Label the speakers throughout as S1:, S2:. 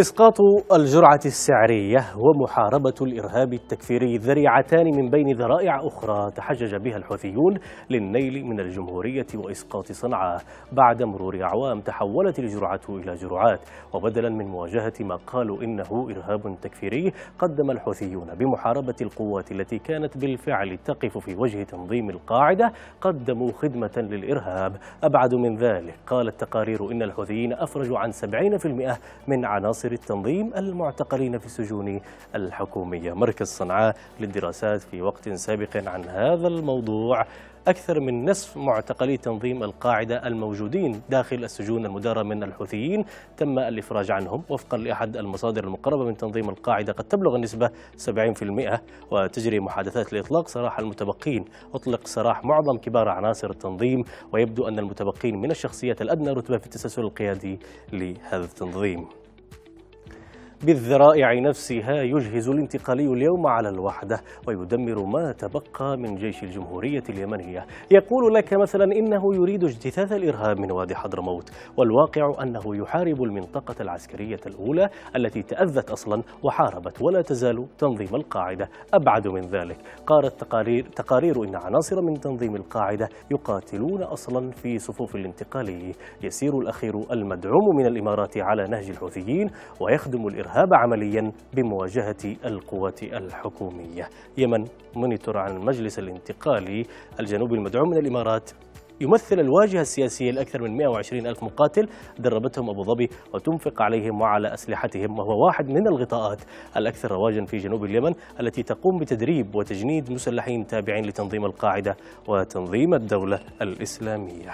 S1: إسقاط الجرعة السعرية ومحاربة الإرهاب التكفيري ذريعتان من بين ذرائع أخرى تحجج بها الحوثيون للنيل من الجمهورية وإسقاط صنعاء بعد مرور أعوام تحولت الجرعة إلى جرعات وبدلا من مواجهة ما قالوا إنه إرهاب تكفيري قدم الحوثيون بمحاربة القوات التي كانت بالفعل تقف في وجه تنظيم القاعدة قدموا خدمة للإرهاب أبعد من ذلك قالت تقارير إن الحوثيين أفرجوا عن 70% من عناصر عناصر التنظيم المعتقلين في السجون الحكومية مركز صنعاء للدراسات في وقت سابق عن هذا الموضوع أكثر من نصف معتقلي تنظيم القاعدة الموجودين داخل السجون المدارة من الحوثيين تم الإفراج عنهم وفقا لأحد المصادر المقربة من تنظيم القاعدة قد تبلغ النسبة 70% وتجري محادثات لإطلاق سراح المتبقين أطلق سراح معظم كبار عناصر التنظيم ويبدو أن المتبقين من الشخصيات الأدنى رتبة في التسلسل القيادي لهذا التنظيم بالذرائع نفسها يجهز الانتقالي اليوم على الوحدة ويدمر ما تبقى من جيش الجمهورية اليمنية يقول لك مثلا إنه يريد اجتثاث الإرهاب من وادي حضرموت والواقع أنه يحارب المنطقة العسكرية الأولى التي تأذت أصلا وحاربت ولا تزال تنظيم القاعدة أبعد من ذلك قالت تقارير, تقارير إن عناصر من تنظيم القاعدة يقاتلون أصلا في صفوف الانتقالي يسير الأخير المدعوم من الإمارات على نهج الحوثيين ويخدم الإرهاب الإرهاب عمليا بمواجهة القوات الحكومية يمن مونيتور عن المجلس الانتقالي الجنوبي المدعوم من الإمارات يمثل الواجهة السياسية لأكثر من 120 ألف مقاتل دربتهم أبو ظبي وتنفق عليهم وعلى أسلحتهم وهو واحد من الغطاءات الأكثر رواجا في جنوب اليمن التي تقوم بتدريب وتجنيد مسلحين تابعين لتنظيم القاعدة وتنظيم الدولة الإسلامية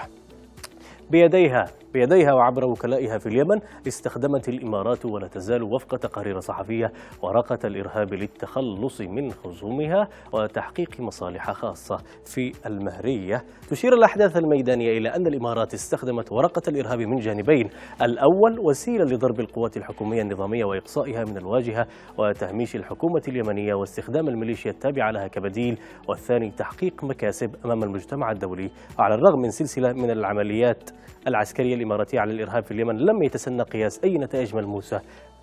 S1: بيديها بيديها وعبر وكلائها في اليمن استخدمت الإمارات ولا تزال وفق تقارير صحفية ورقة الإرهاب للتخلص من خصومها وتحقيق مصالح خاصة في المهرية تشير الأحداث الميدانية إلى أن الإمارات استخدمت ورقة الإرهاب من جانبين الأول وسيلة لضرب القوات الحكومية النظامية وإقصائها من الواجهة وتهميش الحكومة اليمنية واستخدام الميليشيا التابعة لها كبديل والثاني تحقيق مكاسب أمام المجتمع الدولي على الرغم من سلسلة من العمليات العسكرية الإماراتي على الإرهاب في اليمن لم يتسنى قياس أي نتائج ملموسة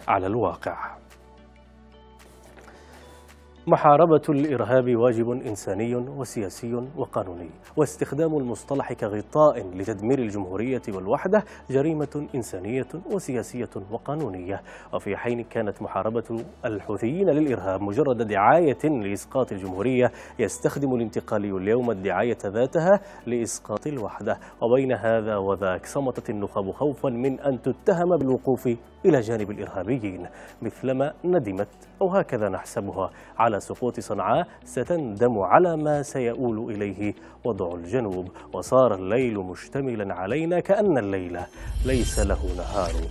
S1: على الواقع محاربة الإرهاب واجب إنساني وسياسي وقانوني واستخدام المصطلح كغطاء لتدمير الجمهورية والوحدة جريمة إنسانية وسياسية وقانونية وفي حين كانت محاربة الحوثيين للإرهاب مجرد دعاية لإسقاط الجمهورية يستخدم الانتقالي اليوم الدعاية ذاتها لإسقاط الوحدة وبين هذا وذاك صمتت النخب خوفا من أن تتهم بالوقوف إلى جانب الإرهابيين مثلما ندمت أو هكذا نحسبها على سقوط صنعاء ستندم على ما سيؤول إليه وضع الجنوب وصار الليل مشتملا علينا كأن الليل ليس له نهار